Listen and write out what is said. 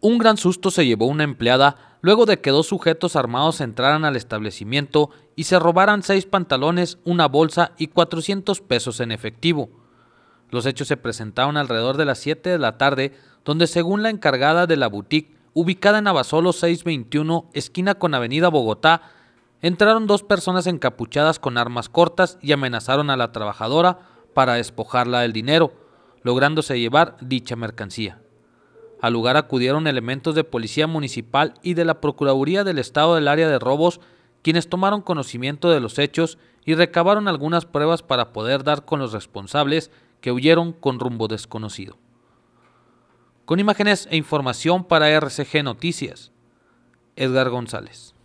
Un gran susto se llevó una empleada luego de que dos sujetos armados entraran al establecimiento y se robaran seis pantalones, una bolsa y 400 pesos en efectivo. Los hechos se presentaron alrededor de las 7 de la tarde, donde según la encargada de la boutique, ubicada en Abasolo 621, esquina con Avenida Bogotá, entraron dos personas encapuchadas con armas cortas y amenazaron a la trabajadora para despojarla del dinero, lográndose llevar dicha mercancía. Al lugar acudieron elementos de Policía Municipal y de la Procuraduría del Estado del Área de Robos, quienes tomaron conocimiento de los hechos y recabaron algunas pruebas para poder dar con los responsables que huyeron con rumbo desconocido. Con imágenes e información para RCG Noticias, Edgar González.